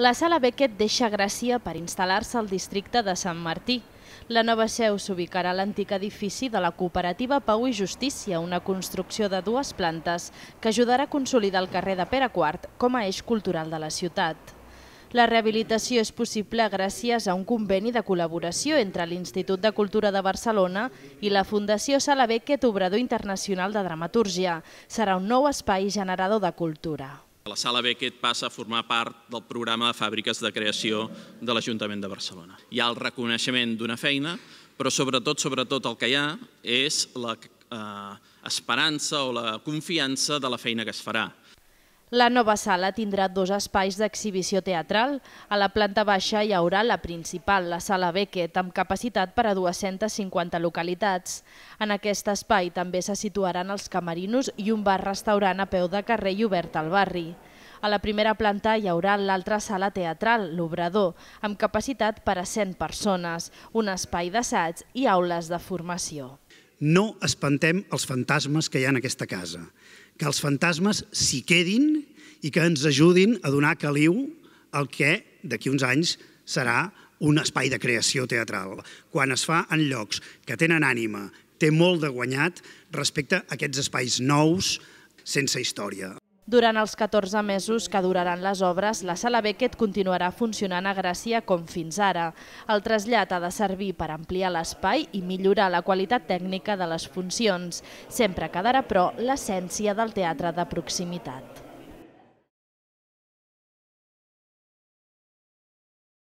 la sala Beckett deixa Gràcia per instal·lar-se al districte de Sant Martí. La nova seu s'ubicarà a l'antic edifici de la cooperativa Pau i Justícia, una construcció de dues plantes que ajudarà a consolidar el carrer de Pere IV com a eix cultural de la ciutat. La rehabilitació és possible gràcies a un conveni de col·laboració entre l'Institut de Cultura de Barcelona i la Fundació Sala Beckett Obrador Internacional de Dramatúrgia. Serà un nou espai generador de cultura la sala Beckett passa a formar part del programa de fàbriques de creació de l'Ajuntament de Barcelona. Hi ha el reconeixement d'una feina, però sobretot, sobretot el que hi ha és la eh, esperança o la confiança de la feina que es farà. La nova sala tindrà dos espais d'exhibició teatral. A la planta baixa hi haurà la principal, la sala Beckett, amb capacitat per a 250 localitats. En aquest espai també se situaran els camerinos i un bar-restaurant a peu de carrer i obert al barri. A la primera planta hi haurà l'altra sala teatral, l'Obrador, amb capacitat per a 100 persones, un espai d'assaig i aules de formació no espantem els fantasmes que hi ha en aquesta casa. Que els fantasmes s'hi quedin i que ens ajudin a donar caliu al que d'aquí uns anys serà un espai de creació teatral. Quan es fa en llocs que tenen ànima, té molt de guanyat respecte a aquests espais nous sense història. Durant els 14 mesos que duraran les obres, la sala Beckett continuarà funcionant a Gràcia com fins ara. El trasllat ha de servir per ampliar l'espai i millorar la qualitat tècnica de les funcions. Sempre quedarà, però, l'essència del teatre de proximitat.